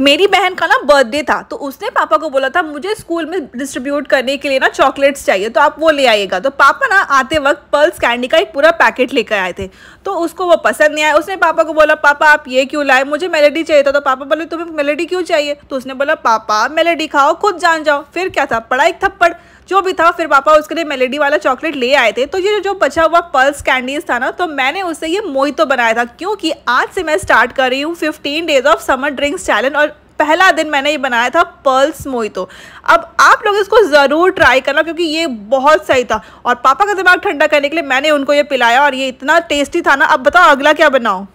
मेरी बहन का ना बर्थडे था तो उसने पापा को बोला था मुझे स्कूल में डिस्ट्रीब्यूट करने के लिए ना चॉकलेट्स चाहिए तो आप वो ले आइएगा तो पापा ना आते वक्त पर्ल्स कैंडी का एक पूरा पैकेट लेकर आए थे तो उसको वो पसंद नहीं आया उसने पापा को बोला पापा आप ये क्यों लाए मुझे मेलेडी चाहिए था तो पापा बोले तुम्हें मेलेडी क्यों चाहिए तो उसने बोला पापा मेलेडी खाओ खुद जान जाओ फिर क्या था पढ़ाई एक थप्पड़ जो भी था फिर पापा उसके लिए मेलेडी वाला चॉकलेट ले आए थे तो ये जो बचा हुआ पल्स कैंडीज था ना तो मैंने उससे ये मोई तो बनाया था क्योंकि आज से मैं स्टार्ट कर रही हूँ fifteen days of summer drinks challenge और पहला दिन मैंने ये बनाया था पर्ल्स तो अब आप लोग इसको ज़रूर ट्राई करना क्योंकि ये बहुत सही था और पापा का दिमाग ठंडा करने के लिए मैंने उनको ये पिलाया और ये इतना टेस्टी था ना अब बताओ अगला क्या बनाओ